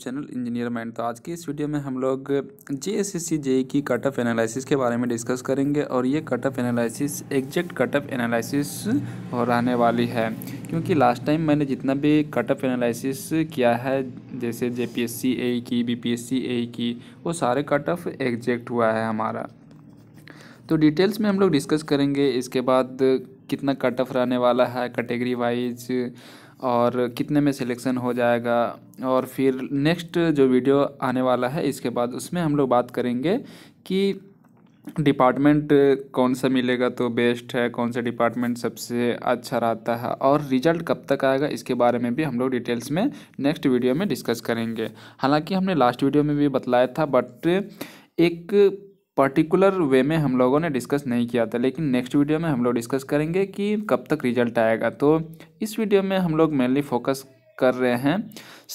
channel engineer mind तो आज की इस वीडियो में हम लोग जे एस एस सी जे की कट ऑफ एनालिसिस के बारे में डिस्कस करेंगे और ये cut off analysis exact cut off analysis और रहने वाली है क्योंकि लास्ट टाइम मैंने जितना भी कट ऑफ एनालिसिस किया है जैसे जे पी एस सी ए की B P S C A की वो सारे कट ऑफ एग्जैक्ट हुआ है हमारा तो डिटेल्स में हम लोग डिस्कस करेंगे इसके बाद कितना कट ऑफ रहने वाला है कैटेगरी वाइज और कितने में सिलेक्शन हो जाएगा और फिर नेक्स्ट जो वीडियो आने वाला है इसके बाद उसमें हम लोग बात करेंगे कि डिपार्टमेंट कौन सा मिलेगा तो बेस्ट है कौन सा डिपार्टमेंट सबसे अच्छा रहता है और रिजल्ट कब तक आएगा इसके बारे में भी हम लोग डिटेल्स में नेक्स्ट वीडियो में डिस्कस करेंगे हालांकि हमने लास्ट वीडियो में भी बतलाया था बट एक पर्टिकुलर वे में हम लोगों ने डिस्कस नहीं किया था लेकिन नेक्स्ट वीडियो में हम लोग डिस्कस करेंगे कि कब तक रिजल्ट आएगा तो इस वीडियो में हम लोग मेनली फोकस कर रहे हैं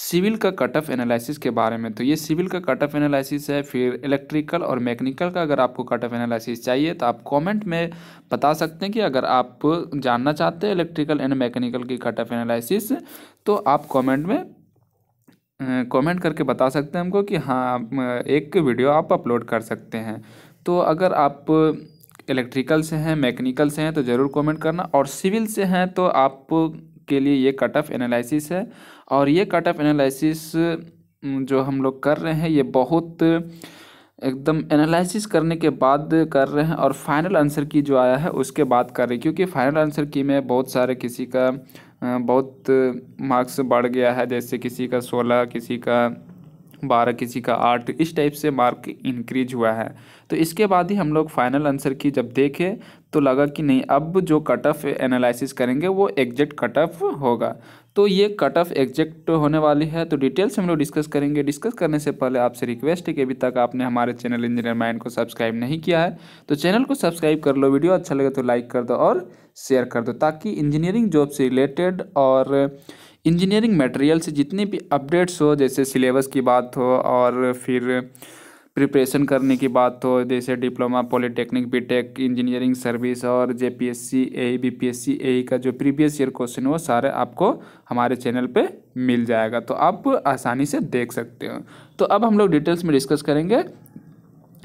सिविल का कट ऑफ एनालिसिस के बारे में तो ये सिविल का कट ऑफ एनालिसिस है फिर इलेक्ट्रिकल और मैकेनिकल का अगर आपको कट ऑफ एनालिसिस चाहिए तो आप कमेंट में बता सकते हैं कि अगर आप जानना चाहते हैं इलेक्ट्रिकल एंड मैकेनिकल की कट ऑफ एनालिसिस तो आप कमेंट में कमेंट करके बता सकते हैं हमको कि हाँ एक वीडियो आप अपलोड कर सकते हैं तो अगर आप इलेक्ट्रिकल से हैं मैकेनिकल से हैं तो ज़रूर कमेंट करना और सिविल से हैं तो आप के लिए ये कट ऑफ एनालिसिस है और ये कट ऑफ एनालिसिस जो हम लोग कर रहे हैं ये बहुत एकदम एनालिसिस करने के बाद कर रहे हैं और फाइनल आंसर की जो आया है उसके बाद कर रहे हैं क्योंकि फाइनल आंसर की में बहुत सारे किसी का बहुत मार्क्स बढ़ गया है जैसे किसी का सोलह किसी का बारह किसी का आठ तो इस टाइप से मार्क इंक्रीज हुआ है तो इसके बाद ही हम लोग फाइनल आंसर की जब देखें तो लगा कि नहीं अब जो कट ऑफ एनालिसिस करेंगे वो एग्जैक्ट कट ऑफ होगा तो ये कट ऑफ एग्जैक्ट होने वाली है तो डिटेल्स हम लोग डिस्कस करेंगे डिस्कस करने से पहले आपसे रिक्वेस्ट है कि अभी तक आपने हमारे चैनल इंजीनियर माइंड को सब्सक्राइब नहीं किया है तो चैनल को सब्सक्राइब कर लो वीडियो अच्छा लगे तो लाइक कर दो और शेयर कर दो ताकि इंजीनियरिंग जॉब से रिलेटेड और इंजीनियरिंग मटेरियल से जितने भी अपडेट्स हो जैसे सिलेबस की बात हो और फिर प्रिपरेशन करने की बात हो जैसे diploma polytechnic BTech engineering service और J P S C A B P S C A का जो प्रीवियस ईयर क्वेश्चन वो सारे आपको हमारे चैनल पे मिल जाएगा तो आप आसानी से देख सकते हो तो अब हम लोग डिटेल्स में डिस्कस करेंगे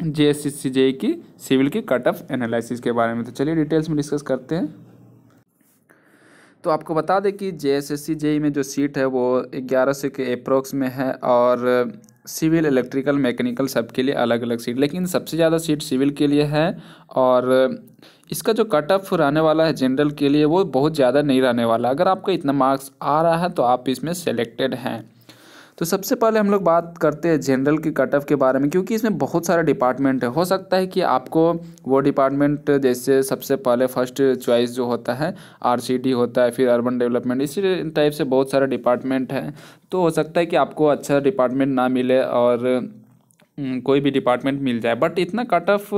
जे एस सी जे की सिविल की कट ऑफ एनालिसिस के बारे में तो चलिए डिटेल्स में डिस्कस करते हैं तो आपको बता दें कि जे एस एस सी में जो सीट है वो ग्यारह सौ के अप्रोक्स में है और सिविल इलेक्ट्रिकल मैकेनिकल सब के लिए अलग अलग सीट लेकिन सबसे ज़्यादा सीट सिविल के लिए है और इसका जो कट ऑफ रहने वाला है जनरल के लिए वो बहुत ज़्यादा नहीं रहने वाला अगर आपका इतना मार्क्स आ रहा है तो आप इसमें सेलेक्टेड हैं तो सबसे पहले हम लोग बात करते हैं जनरल के कट ऑफ के बारे में क्योंकि इसमें बहुत सारे डिपार्टमेंट है हो सकता है कि आपको वो डिपार्टमेंट जैसे सबसे पहले फर्स्ट चॉइस जो होता है आर होता है फिर अर्बन डेवलपमेंट इसी टाइप से बहुत सारे डिपार्टमेंट हैं तो हो सकता है कि आपको अच्छा डिपार्टमेंट ना मिले और हम्म, कोई भी डिपार्टमेंट मिल जाए बट इतना कट ऑफ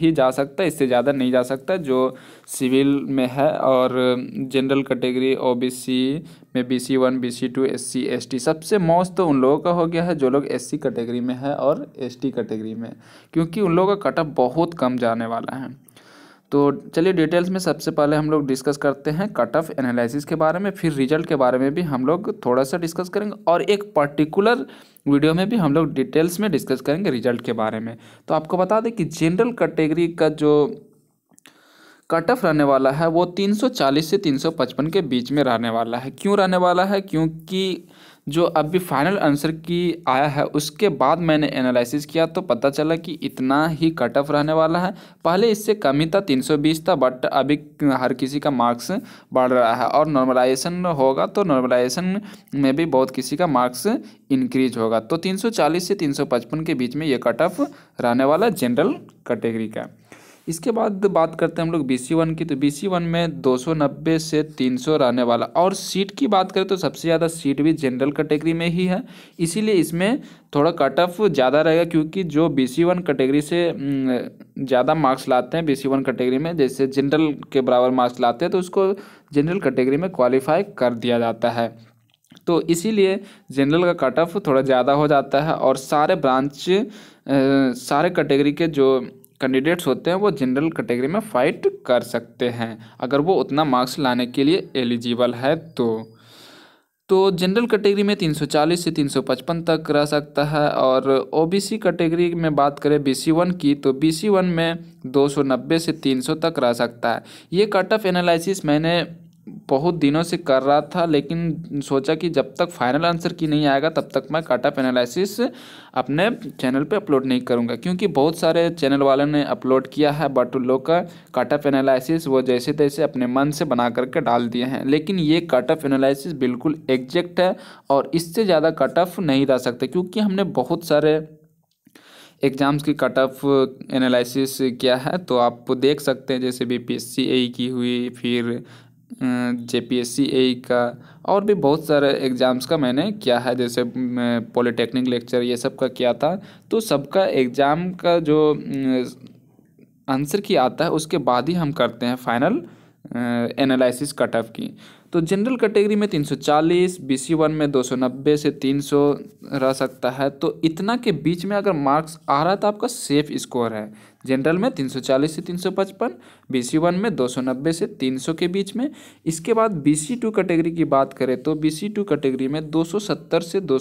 ही जा सकता है इससे ज़्यादा नहीं जा सकता जो सिविल में है और जनरल कैटेगरी सी में B C one B C two S C S T सबसे मोस्ट तो उन लोगों का हो गया है जो लोग एस सी कैटेगरी में है और एस टी कैटेगरी में क्योंकि उन लोगों का कट ऑफ बहुत कम जाने वाला है तो चलिए डिटेल्स में सबसे पहले हम लोग डिस्कस करते हैं कट ऑफ एनालिसिस के बारे में फिर रिजल्ट के बारे में भी हम लोग थोड़ा सा डिस्कस करेंगे और एक पर्टिकुलर वीडियो में भी हम लोग डिटेल्स में डिस्कस करेंगे रिजल्ट के बारे में तो आपको बता दें कि जनरल कैटेगरी का जो कट ऑफ रहने वाला है वो 340 से 355 के बीच में रहने वाला है क्यों रहने वाला है क्योंकि जो अभी फाइनल आंसर की आया है उसके बाद मैंने एनालिसिस किया तो पता चला कि इतना ही कट ऑफ रहने वाला है पहले इससे कम ही था 320 था बट अभी हर किसी का मार्क्स बढ़ रहा है और नॉर्मलाइजेशन होगा तो नॉर्मलाइजेशन में भी बहुत किसी का मार्क्स इंक्रीज होगा तो 340 से 355 के बीच में ये कट ऑफ रहने वाला जनरल कैटेगरी का इसके बाद बात करते हैं हम लोग बी सी वन की तो बी सी वन में दो सौ नब्बे से तीन सौ रहने वाला और सीट की बात करें तो सबसे ज़्यादा सीट भी जनरल कैटेगरी में ही है इसीलिए इसमें थोड़ा कट ऑफ ज़्यादा रहेगा क्योंकि जो बी सी वन कैटेगरी से ज़्यादा मार्क्स लाते हैं बी सी वन कैटेगरी में जैसे जनरल के बराबर मार्क्स लाते हैं तो उसको जनरल कैटेगरी में क्वालिफाई कर दिया जाता है तो इसीलिए जनरल का कट ऑफ थोड़ा ज़्यादा हो जाता है और सारे ब्रांच सारे कैटेगरी के जो कैंडिडेट्स होते हैं वो जनरल कैटेगरी में फ़ाइट कर सकते हैं अगर वो उतना मार्क्स लाने के लिए एलिजिबल है तो तो जनरल कैटेगरी में 340 से 355 तक रह सकता है और ओबीसी कैटेगरी में बात करें बीसी वन की तो बीसी वन में 290 से 300 तक रह सकता है ये कट ऑफ एनालिसिस मैंने बहुत दिनों से कर रहा था लेकिन सोचा कि जब तक फाइनल आंसर की नहीं आएगा तब तक मैं काटा एनालिसिस अपने चैनल पे अपलोड नहीं करूँगा क्योंकि बहुत सारे चैनल वालों ने अपलोड किया है बट उन लोग का काटा एनालिसिस वो जैसे तैसे अपने मन से बना करके डाल दिए हैं लेकिन ये काटा एनालिसिस बिल्कुल एग्जैक्ट है और इससे ज़्यादा कट ऑफ नहीं रह सकते क्योंकि हमने बहुत सारे एग्ज़ाम्स की कट ऑफ एनालिसिस किया है तो आप देख सकते हैं जैसे B P S C A की हुई फिर सी ए e का और भी बहुत सारे एग्ज़ाम्स का मैंने किया है जैसे पॉलिटेक्निक लेक्चर ये सब का किया था तो सबका एग्ज़ाम का जो आंसर की आता है उसके बाद ही हम करते हैं फाइनल एनालिसिस कट ऑफ की तो जनरल कैटेगरी में 340 बीसी वन में 290 से 300 रह सकता है तो इतना के बीच में अगर मार्क्स आ रहा है तो आपका सेफ स्कोर है जनरल में 340 से 355 बीसी वन में 290 से 300 के बीच में इसके बाद बीसी टू कैटेगरी की बात करें तो बीसी टू कैटेगरी में 270 से दो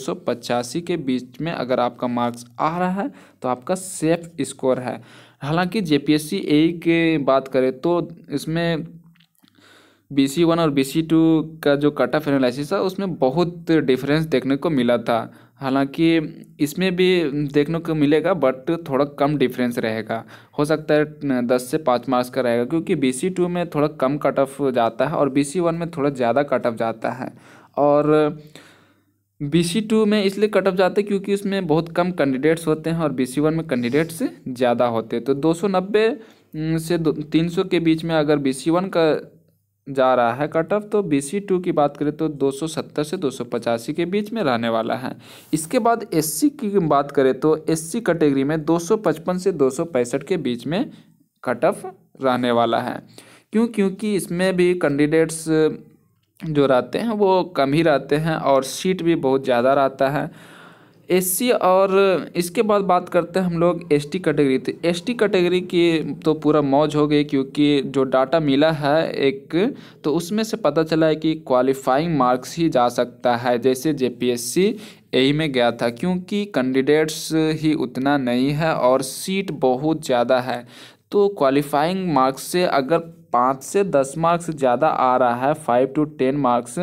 के बीच में अगर आपका मार्क्स आ रहा है तो आपका सेफ स्कोर है हालांकि जे ए के बात करें तो इसमें बी सी वन और बी सी टू का जो कट ऑफ एनालिसिस था उसमें बहुत डिफरेंस देखने को मिला था हालांकि इसमें भी देखने को मिलेगा बट थोड़ा कम डिफरेंस रहेगा हो सकता है दस से पाँच मार्क्स का रहेगा क्योंकि बी सी टू में थोड़ा कम कट ऑफ जाता है और बी सी वन में थोड़ा ज़्यादा कट ऑफ जाता है और बी सी टू में इसलिए कट ऑफ जाते हैं क्योंकि उसमें बहुत कम कैंडिडेट्स होते हैं और बी सी वन में कैंडिडेट्स ज़्यादा होते हैं तो दो सौ नब्बे से दो तीन सौ के बीच में अगर बी सी वन का जा रहा है कट ऑफ तो बी सी टू की बात करें तो 270 से पचासी के बीच में रहने वाला है इसके बाद एस सी की बात करें तो एस सी कैटेगरी में 255 से दो के बीच में कट ऑफ रहने वाला है क्यों क्योंकि इसमें भी कैंडिडेट्स जो रहते हैं वो कम ही रहते हैं और सीट भी बहुत ज़्यादा रहता है एससी और इसके बाद बात करते हैं हम लोग एसटी कैटेगरी तो एसटी कैटेगरी की तो पूरा मौज हो गई क्योंकि जो डाटा मिला है एक तो उसमें से पता चला है कि क्वालिफाइंग मार्क्स ही जा सकता है जैसे जेपीएससी यही में गया था क्योंकि कैंडिडेट्स ही उतना नहीं है और सीट बहुत ज़्यादा है तो क्वालिफाइंग मार्क्स से अगर पाँच से दस मार्क्स ज़्यादा आ रहा है फाइव टू टेन मार्क्स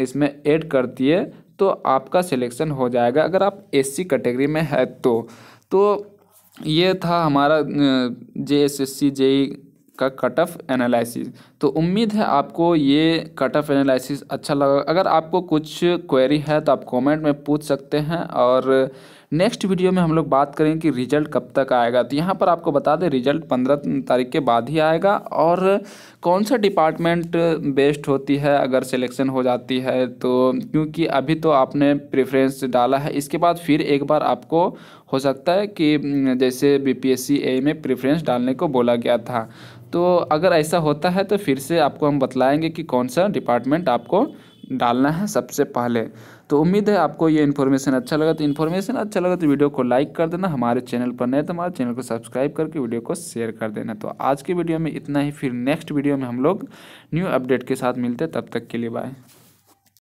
इसमें ऐड कर दिए तो आपका सिलेक्शन हो जाएगा अगर आप एससी कैटेगरी में है तो तो ये था हमारा J S S C JE का कट ऑफ एनालिसिस तो उम्मीद है आपको ये कट ऑफ एनालिसिस अच्छा लगा अगर आपको कुछ क्वेरी है तो आप कमेंट में पूछ सकते हैं और नेक्स्ट वीडियो में हम लोग बात करें कि रिजल्ट कब तक आएगा तो यहाँ पर आपको बता दें रिजल्ट पंद्रह तारीख के बाद ही आएगा और कौन सा डिपार्टमेंट बेस्ट होती है अगर सिलेक्शन हो जाती है तो क्योंकि अभी तो आपने प्रेफरेंस डाला है इसके बाद फिर एक बार आपको हो सकता है कि हम्म, जैसे B P S C A में प्रेफरेंस डालने को बोला गया था तो अगर ऐसा होता है तो फिर से आपको हम बतलाएँगे कि कौन सा डिपार्टमेंट आपको डालना है सबसे पहले तो उम्मीद है आपको ये इन्फॉर्मेशन अच्छा लगा तो इन्फॉर्मेशन अच्छा लगा तो वीडियो को लाइक कर देना हमारे चैनल पर नए तो हमारे चैनल को सब्सक्राइब करके वीडियो को शेयर कर देना तो आज की वीडियो में इतना ही फिर नेक्स्ट वीडियो में हम लोग न्यू अपडेट के साथ मिलते तब तक के लिए बाय